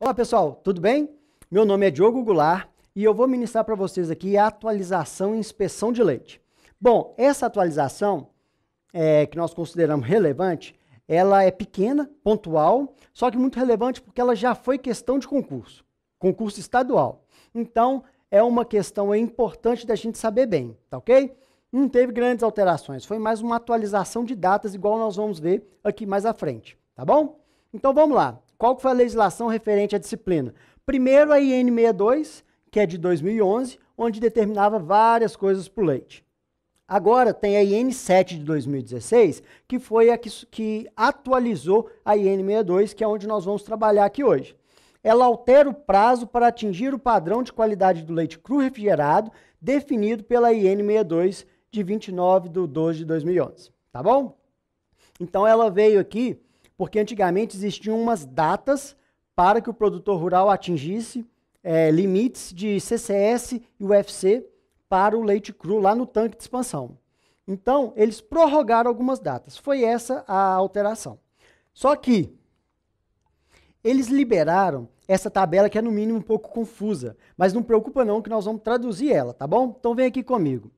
Olá pessoal, tudo bem? Meu nome é Diogo Goulart e eu vou ministrar para vocês aqui a atualização e inspeção de leite. Bom, essa atualização é, que nós consideramos relevante, ela é pequena, pontual, só que muito relevante porque ela já foi questão de concurso, concurso estadual. Então, é uma questão é importante da gente saber bem, tá ok? Não teve grandes alterações, foi mais uma atualização de datas, igual nós vamos ver aqui mais à frente, tá bom? Então vamos lá. Qual que foi a legislação referente à disciplina? Primeiro a IN 62, que é de 2011, onde determinava várias coisas para o leite. Agora tem a IN 7 de 2016, que foi a que, que atualizou a IN 62, que é onde nós vamos trabalhar aqui hoje. Ela altera o prazo para atingir o padrão de qualidade do leite cru refrigerado definido pela IN 62 de 29 de 12 de 2011, tá bom? Então ela veio aqui porque antigamente existiam umas datas para que o produtor rural atingisse é, limites de CCS e UFC para o leite cru lá no tanque de expansão. Então, eles prorrogaram algumas datas. Foi essa a alteração. Só que eles liberaram essa tabela que é no mínimo um pouco confusa, mas não preocupa não que nós vamos traduzir ela, tá bom? Então vem aqui comigo.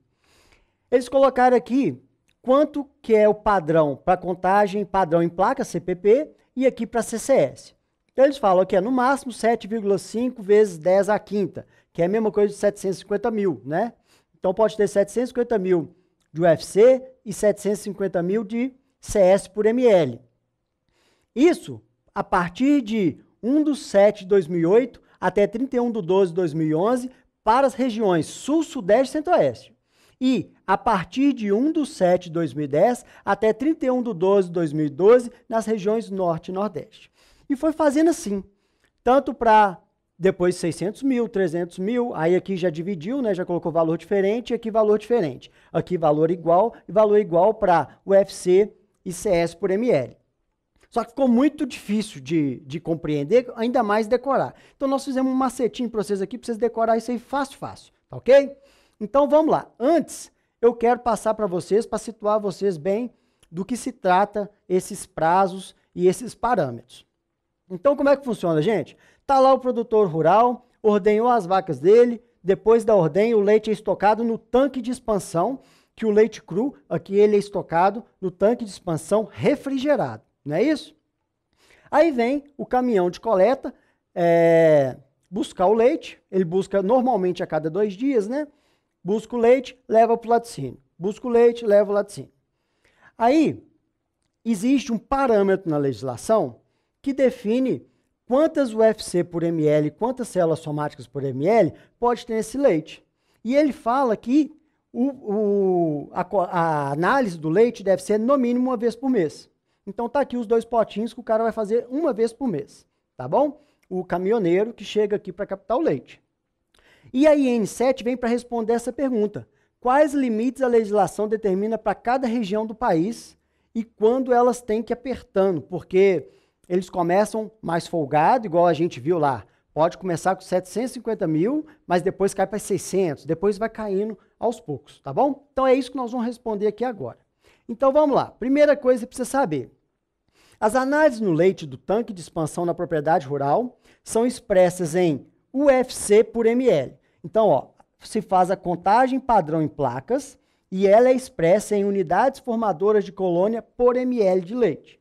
Eles colocaram aqui quanto que é o padrão para contagem, padrão em placa, CPP, e aqui para CCS. Então eles falam que é no máximo 7,5 vezes 10 a quinta, que é a mesma coisa de 750 mil, né? Então pode ter 750 mil de UFC e 750 mil de CS por ml. Isso a partir de 1 de 7 de 2008 até 31 de 12 de 2011 para as regiões Sul, Sudeste e Centro-Oeste e, a partir de 1 de 7 de 2010 até 31 de 12 de 2012, nas regiões Norte e Nordeste. E foi fazendo assim, tanto para depois 600 mil, 300 mil, aí aqui já dividiu, né, já colocou valor diferente, aqui valor diferente. Aqui valor igual e valor igual para UFC e CS por ml. Só que ficou muito difícil de, de compreender, ainda mais decorar. Então nós fizemos um macetinho para vocês aqui, para vocês decorar isso aí fácil, fácil, tá ok? Então vamos lá. Antes, eu quero passar para vocês, para situar vocês bem do que se trata esses prazos e esses parâmetros. Então, como é que funciona, gente? Está lá o produtor rural, ordenhou as vacas dele, depois da ordem, o leite é estocado no tanque de expansão, que o leite cru, aqui ele é estocado no tanque de expansão refrigerado, não é isso? Aí vem o caminhão de coleta é, buscar o leite, ele busca normalmente a cada dois dias, né? Busca o leite, leva para o laticínio. Busca o leite, leva o laticínio. Aí, existe um parâmetro na legislação que define quantas UFC por ml, quantas células somáticas por ml pode ter esse leite. E ele fala que o, o, a, a, análise do leite deve ser no mínimo uma vez por mês. Então tá aqui os dois potinhos que o cara vai fazer uma vez por mês, tá bom? O caminhoneiro que chega aqui para captar o leite. E a IN7 vem para responder essa pergunta: quais limites a legislação determina para cada região do país e quando elas têm que ir apertando? Porque eles começam mais folgado, igual a gente viu lá. Pode começar com 750 mil, mas depois cai para 600, depois vai caindo aos poucos, tá bom? Então é isso que nós vamos responder aqui agora. Então vamos lá. Primeira coisa que precisa saber: as análises no leite do tanque de expansão na propriedade rural são expressas em UFC por ml. Então, ó, se faz a contagem padrão em placas e ela é expressa em unidades formadoras de colônia por ml de leite.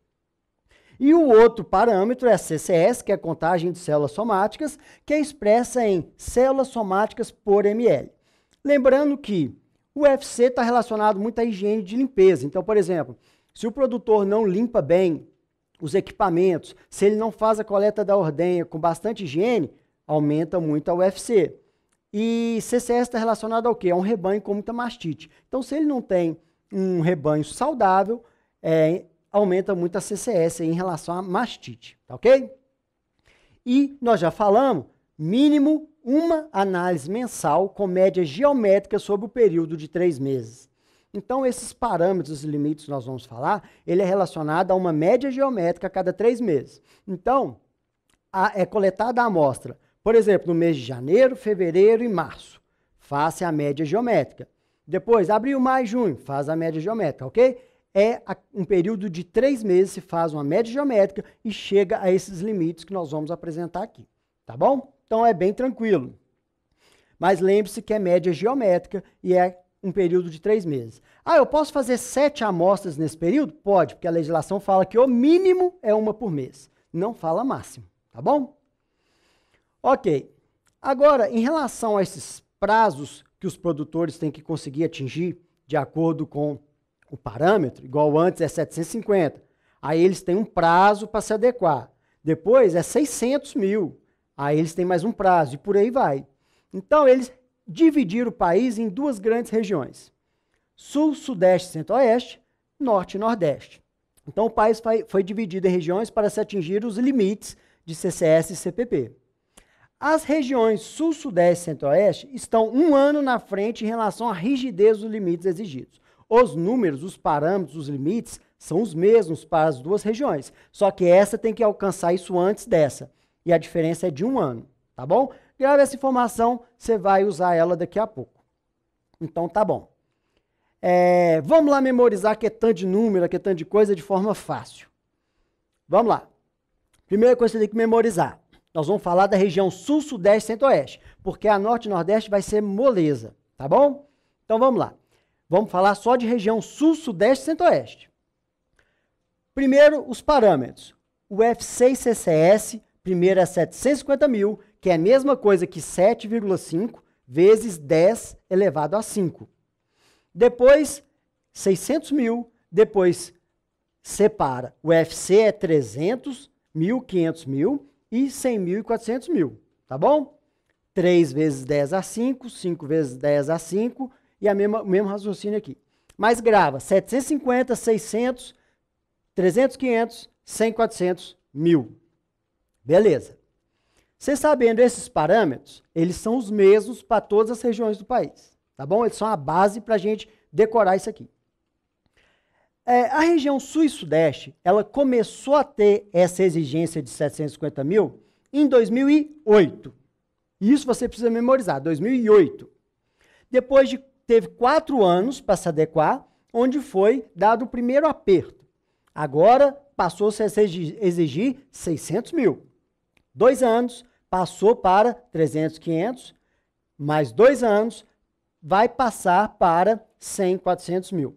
E o outro parâmetro é a CCS, que é a contagem de células somáticas, que é expressa em células somáticas por ml. Lembrando que o UFC está relacionado muito à higiene de limpeza. Então, por exemplo, se o produtor não limpa bem os equipamentos, se ele não faz a coleta da ordenha com bastante higiene, aumenta muito a UFC. E CCS está relacionado ao quê? A um rebanho com muita mastite. Então, se ele não tem um rebanho saudável, é, aumenta muito a CCS em relação à mastite, tá ok? E nós já falamos, mínimo uma análise mensal com média geométrica sobre o período de três meses. Então, esses parâmetros e limites nós vamos falar, ele é relacionado a uma média geométrica a cada três meses. Então, a, é coletada a amostra por exemplo, no mês de janeiro, fevereiro e março, faça a média geométrica. Depois, abril, maio, junho, faz a média geométrica, ok? É um período de três meses, se faz uma média geométrica e chega a esses limites que nós vamos apresentar aqui, tá bom? Então é bem tranquilo. Mas lembre-se que é média geométrica e é um período de três meses. Ah, eu posso fazer sete amostras nesse período? Pode, porque a legislação fala que o mínimo é uma por mês, não fala máximo, tá bom? Ok. Agora, em relação a esses prazos que os produtores têm que conseguir atingir de acordo com o parâmetro, igual antes é 750, aí eles têm um prazo para se adequar. Depois é 600 mil, aí eles têm mais um prazo e por aí vai. Então, eles dividiram o país em duas grandes regiões: Sul, Sudeste, Centro-Oeste, Norte e Nordeste. Então, o país foi dividido em regiões para se atingir os limites de CCS e CPP. As regiões Sul, Sudeste e Centro-Oeste estão um ano na frente em relação à rigidez dos limites exigidos. Os números, os parâmetros, os limites são os mesmos para as duas regiões, só que essa tem que alcançar isso antes dessa. E a diferença é de um ano, tá bom? Grave essa informação, você vai usar ela daqui a pouco. Então tá bom. É, vamos lá memorizar que é tanto de número, que é tanto de coisa de forma fácil. Vamos lá. Primeira coisa que você tem que memorizar. Nós vamos falar da região sul, sudeste, centro-oeste, porque a norte e nordeste vai ser moleza, tá bom? Então vamos lá. Vamos falar só de região sul, sudeste, centro-oeste. Primeiro, os parâmetros. O F6 CCS, primeiro é 750 mil, que é a mesma coisa que 7,5 vezes 10 elevado a 5. Depois, 600 mil, depois separa. O FC é 300 mil, 500 mil, e 100 mil e 400 mil, tá bom? 3 vezes 10 a 5, 5 vezes 10 a 5 e a mesma, o mesmo raciocínio aqui. Mas grava 750, 600, 300, 500, 100, 400, 1000. Beleza. Você sabendo esses parâmetros, eles são os mesmos para todas as regiões do país, tá bom? Eles são a base para a gente decorar isso aqui. É, a região sul e sudeste, ela começou a ter essa exigência de 750 mil em 2008. isso você precisa memorizar, 2008. Depois de, teve quatro anos para se adequar, onde foi dado o primeiro aperto. Agora passou-se a exigir 600 mil. Dois anos, passou para 300, 500, mais dois anos, vai passar para 100, 400 mil.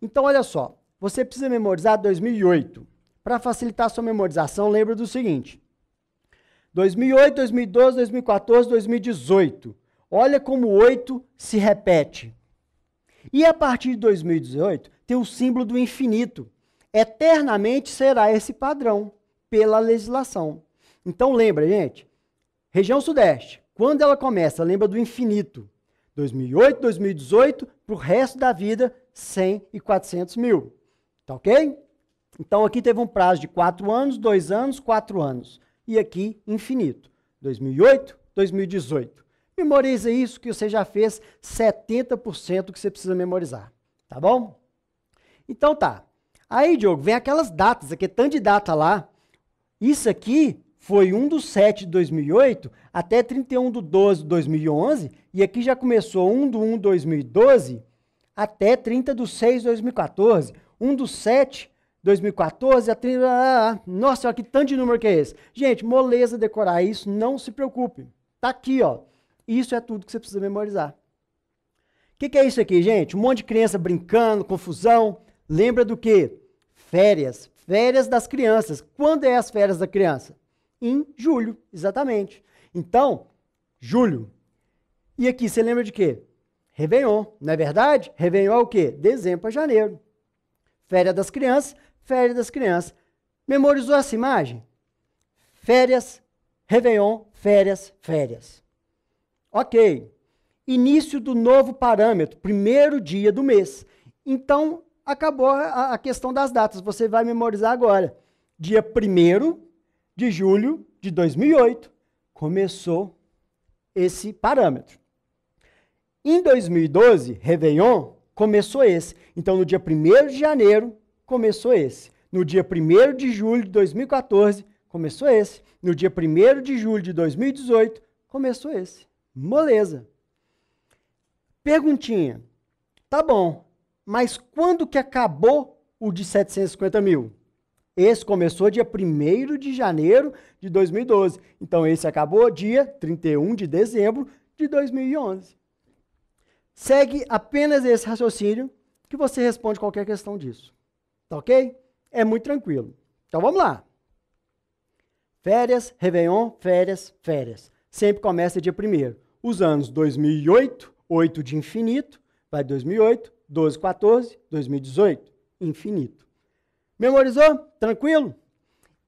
Então, olha só, você precisa memorizar 2008. Para facilitar a sua memorização, lembra do seguinte: 2008, 2012, 2014, 2018. Olha como 8 se repete. E a partir de 2018, tem o símbolo do infinito. Eternamente será esse padrão pela legislação. Então lembra, gente, região sudeste, quando ela começa, lembra do infinito. 2008, 2018, para o resto da vida 100 e 400 mil. Tá ok? Então aqui teve um prazo de 4 anos, 2 anos, 4 anos. E aqui infinito. 2008, 2018. Memoriza isso que você já fez 70% que você precisa memorizar. Tá bom? Então tá. Aí, Diogo, vem aquelas datas, aqui é tanto de data lá. Isso aqui foi 1 do 7 de 2008 até 31 do 12 de 2011, e aqui já começou 1 do 1 de 2012 até 30 de 6 de 2014. 1 do 7 2014 a 30. Ah, ah, ah. Nossa, que tanto de número que é esse. Gente, moleza decorar isso, não se preocupe. Tá aqui, ó. Isso é tudo que você precisa memorizar. O que, que, é isso aqui, gente? Um monte de criança brincando, confusão. Lembra do quê? Férias. Férias das crianças. Quando é as férias da criança? Em julho, exatamente. Então, julho. E aqui, você lembra de quê? Réveillon, não é verdade? Réveillon é o quê? Dezembro a janeiro. Férias das crianças, férias das crianças. Memorizou essa imagem? Férias, Réveillon, férias, férias. Ok. Início do novo parâmetro, primeiro dia do mês. Então, acabou a, a questão das datas. Você vai memorizar agora. Dia 1 de julho de 2008 começou esse parâmetro. Em 2012, Réveillon, começou esse. Então, no dia 1 de janeiro, começou esse. No dia 1 de julho de 2014, começou esse. No dia 1 de julho de 2018, começou esse. Moleza. Perguntinha. Tá bom, mas quando que acabou o de 750 mil? Esse começou dia 1 de janeiro de 2012. Então, esse acabou dia 31 de dezembro de 2011. Segue apenas esse raciocínio que você responde qualquer questão disso. Tá ok? É muito tranquilo. Então vamos lá. Férias, Réveillon, férias, férias. Sempre começa dia 1 Os anos 2008, 8 de infinito, vai 2008, 12, 14, 2018, infinito. Memorizou? Tranquilo?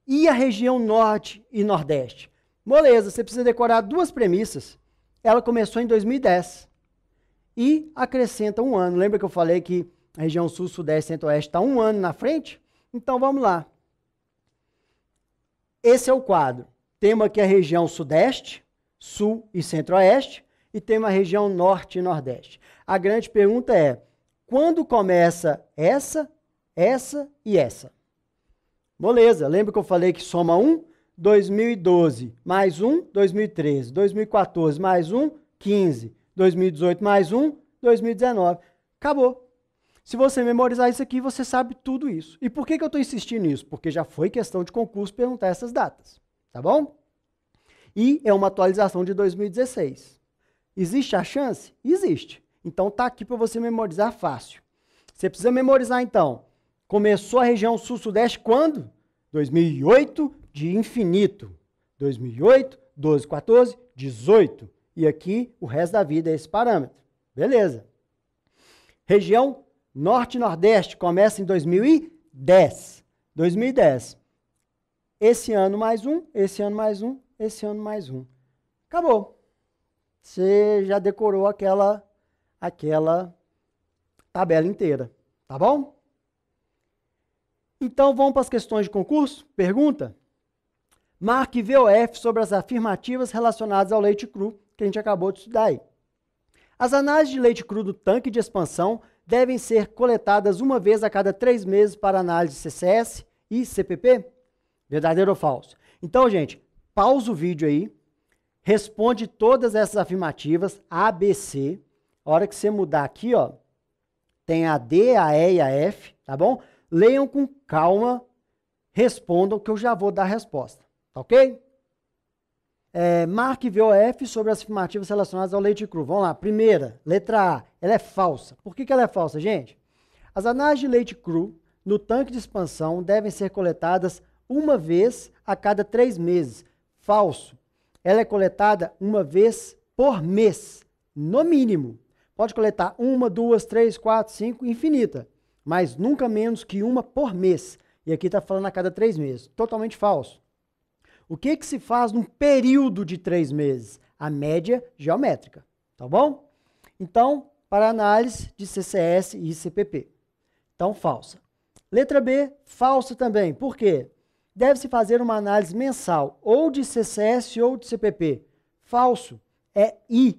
E a região norte e nordeste? Moleza, você precisa decorar duas premissas. Ela começou em 2010 e acrescenta um ano. Lembra que eu falei que a região sul, sudeste, centro-oeste está um ano na frente? Então vamos lá. Esse é o quadro. Temos aqui a região sudeste, sul e centro-oeste, e temos a região norte e nordeste. A grande pergunta é: quando começa essa, essa e essa? Beleza, lembra que eu falei que soma 1? 2012 mais 1, 2013. 2014 mais 1, 15. 2018 mais um, 2019. Acabou. Se você memorizar isso aqui, você sabe tudo isso. E por que, que eu estou insistindo nisso? Porque já foi questão de concurso perguntar essas datas, tá bom? E é uma atualização de 2016. Existe a chance? Existe. Então tá aqui para você memorizar fácil. Você precisa memorizar então. Começou a região sul-sudeste quando? 2008 de infinito. 2008, 12, 14, 18. E aqui o resto da vida é esse parâmetro. Beleza. Região Norte-Nordeste começa em 2010. 2010. Esse ano mais um, esse ano mais um, esse ano mais um. Acabou. Você já decorou aquela aquela tabela inteira, tá bom? Então vamos para as questões de concurso? Pergunta. Marque VOF sobre as afirmativas relacionadas ao leite cru que a gente acabou de estudar aí. As análises de leite cru do tanque de expansão devem ser coletadas uma vez a cada três meses para análise CCS e CPP? Verdadeiro ou falso? Então, gente, pausa o vídeo aí, responde todas essas afirmativas, A, B, C. A hora que você mudar aqui, ó, tem a D, a E e a F, tá bom? Leiam com calma, respondam que eu já vou dar a resposta, tá ok? É, marque VOF sobre as afirmativas relacionadas ao leite cru. Vamos lá, primeira, letra A, ela é falsa. Por que, que ela é falsa, gente? As análises de leite cru no tanque de expansão devem ser coletadas uma vez a cada três meses. Falso. Ela é coletada uma vez por mês, no mínimo. Pode coletar uma, duas, três, quatro, cinco, infinita. Mas nunca menos que uma por mês. E aqui está falando a cada três meses. Totalmente falso. O que, que se faz num período de três meses? A média geométrica, tá bom? Então, para análise de CCS e CPP. Então, falsa. Letra B, falsa também. Por quê? Deve-se fazer uma análise mensal, ou de CCS ou de CPP. Falso. É I.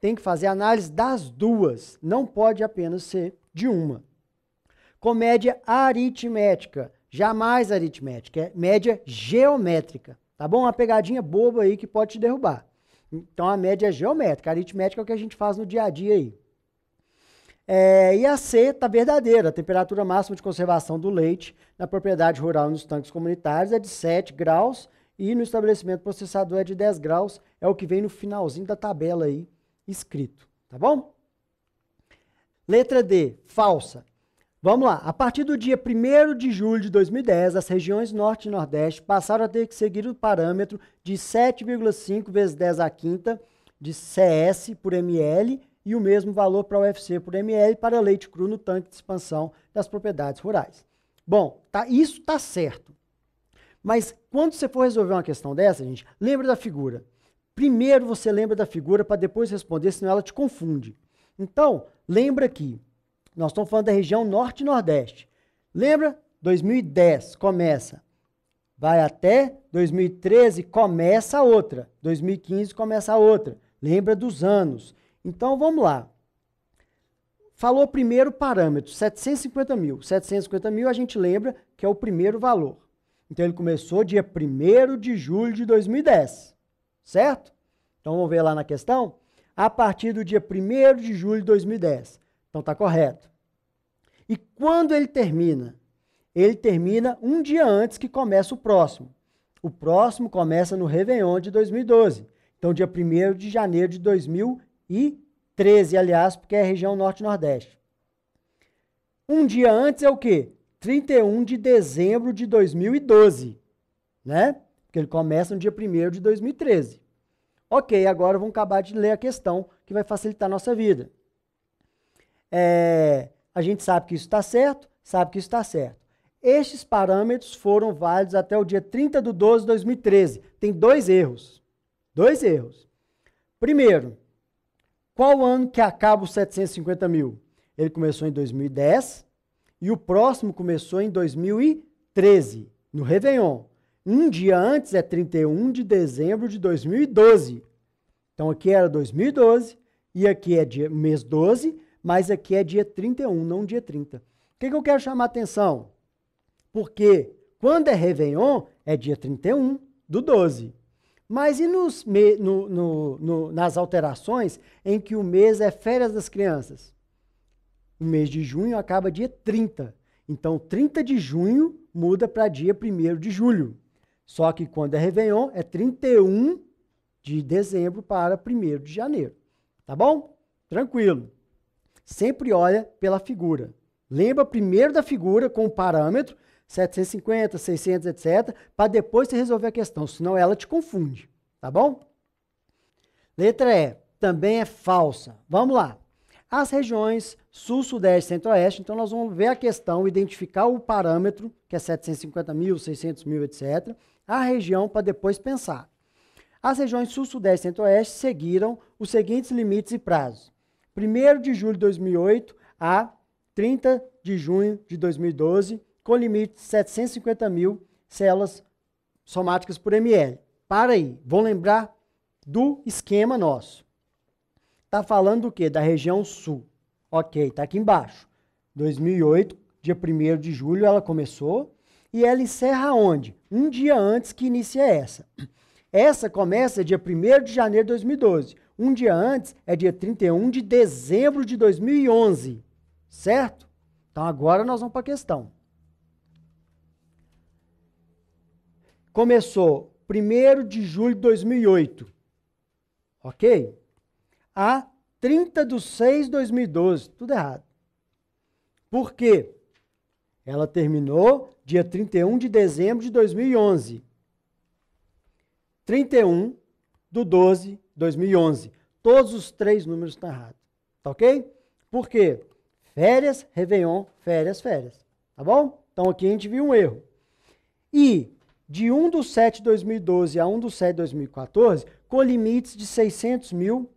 Tem que fazer análise das duas. Não pode apenas ser de uma. Comédia aritmética. Jamais aritmética, é média geométrica. Tá bom? Uma pegadinha boba aí que pode te derrubar. Então a média é geométrica, a aritmética é o que a gente faz no dia a dia aí. É, e a C está verdadeira. A temperatura máxima de conservação do leite na propriedade rural nos tanques comunitários é de 7 graus e no estabelecimento processador é de 10 graus. É o que vem no finalzinho da tabela aí escrito, tá bom? Letra D, falsa. Vamos lá. A partir do dia 1 de julho de 2010, as regiões Norte e Nordeste passaram a ter que seguir o parâmetro de 7,5 vezes 10 à quinta de CS por ml e o mesmo valor para UFC por ml para leite cru no tanque de expansão das propriedades rurais. Bom, tá, isso tá certo. Mas quando você for resolver uma questão dessa, gente, lembra da figura. Primeiro você lembra da figura para depois responder, senão ela te confunde. Então, lembra aqui. Nós estamos falando da região norte e nordeste. Lembra? 2010 começa. Vai até 2013 começa a outra. 2015 começa a outra. Lembra dos anos. Então vamos lá. Falou primeiro parâmetro, 750 mil. 750 mil a gente lembra que é o primeiro valor. Então ele começou dia 1 de julho de 2010, certo? Então vamos ver lá na questão? A partir do dia 1 de julho de 2010. Então está correto. Quando ele termina? Ele termina um dia antes que começa o próximo. O próximo começa no Réveillon de 2012. Então, dia 1 de janeiro de 2013, aliás, porque é a região norte-nordeste. Um dia antes é o quê? 31 de dezembro de 2012, né? Porque ele começa no dia 1 de 2013. Ok, agora vamos acabar de ler a questão que vai facilitar a nossa vida. É, a gente sabe que isso está certo, sabe que isso está certo. Estes parâmetros foram válidos até o dia 30 de 12 de 2013. Tem dois erros. Dois erros. Primeiro, qual ano que acaba os 750 mil? Ele começou em 2010 e o próximo começou em 2013, no Réveillon. Um dia antes é 31 de dezembro de 2012. Então aqui era 2012 e aqui é dia, mês 12 mas aqui é dia 31, não dia 30. O que, que eu quero chamar a atenção? Porque quando é Réveillon, é dia 31 do 12. Mas e nos, no, no, no, nas alterações em que o mês é férias das crianças? O mês de junho acaba dia 30. Então, 30 de junho muda para dia 1 de julho. Só que quando é Réveillon, é 31 de dezembro para 1 de janeiro. Tá bom? Tranquilo sempre olha pela figura. Lembra primeiro da figura com o parâmetro, 750, 600, etc., para depois você resolver a questão, senão ela te confunde, tá bom? Letra E, também é falsa. Vamos lá. As regiões sul, sudeste centro-oeste, então nós vamos ver a questão, identificar o parâmetro, que é 750 mil, 600 mil, etc., a região para depois pensar. As regiões sul, sudeste e centro-oeste seguiram os seguintes limites e prazos. 1 de julho de 2008 a 30 de junho de 2012, com limite de 750 mil células somáticas por ml. Para aí, vão lembrar do esquema nosso. Está falando do quê? Da região sul. Ok, está aqui embaixo. 2008, dia 1 de julho, ela começou. E ela encerra onde? Um dia antes que inicia essa. Essa começa dia 1 de janeiro de 2012. Um dia antes é dia 31 de dezembro de 2011, certo? Então agora nós vamos para a questão. Começou 1 de julho de 2008, ok? A 30 de 6 de 2012, tudo errado. Por quê? Ela terminou dia 31 de dezembro de 2011. 31 do 12 de 2011. Todos os três números estão errados. Tá ok? Por quê? Férias, Réveillon, férias, férias. Tá bom? Então aqui a gente viu um erro. E de 1 do 7 de 2012 a 1 do 7 de 2014, com limites de 600 mil,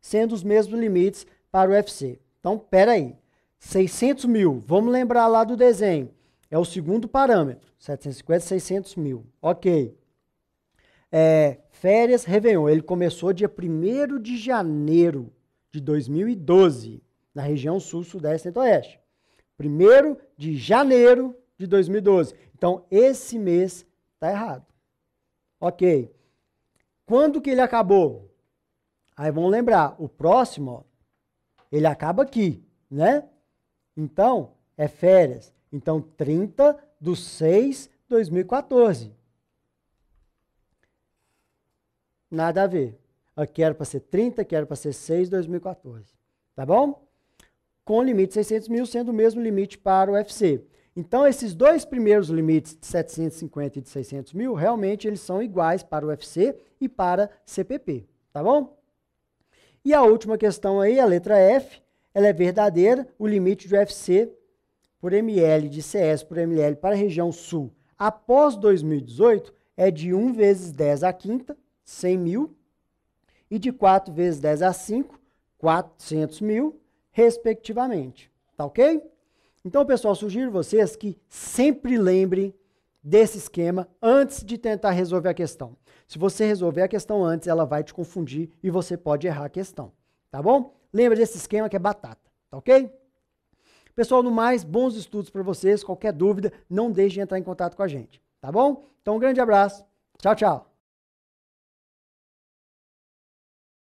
sendo os mesmos limites para o UFC. Então, pera aí. 600 mil, vamos lembrar lá do desenho. É o segundo parâmetro, 750, 600 mil. Ok. É, férias Réveillon, ele começou dia 1 de janeiro de 2012, na região sul, sudeste e centro-oeste. 1 de janeiro de 2012. Então, esse mês está errado. Ok. Quando que ele acabou? Aí vamos lembrar, o próximo, ó, ele acaba aqui, né? Então, é férias. Então, 30 de 6 de 2014. nada a ver. Aqui era para ser 30, aqui era para ser 6, 2014. Tá bom? Com limite de 600 mil, sendo o mesmo limite para o UFC. Então, esses dois primeiros limites, de 750 e de 600 mil, realmente eles são iguais para o UFC e para CPP. Tá bom? E a última questão aí, a letra F, ela é verdadeira. O limite de UFC por ml de CS por ml para a região sul após 2018 é de 1 vezes 10 à quinta 100 mil. E de 4 vezes 10 a 5, 400 mil, respectivamente. Tá ok? Então, pessoal, sugiro vocês que sempre lembrem desse esquema antes de tentar resolver a questão. Se você resolver a questão antes, ela vai te confundir e você pode errar a questão. Tá bom? Lembra desse esquema que é batata. Tá ok? Pessoal, no mais, bons estudos para vocês. Qualquer dúvida, não deixe de entrar em contato com a gente. Tá bom? Então, um grande abraço. Tchau, tchau.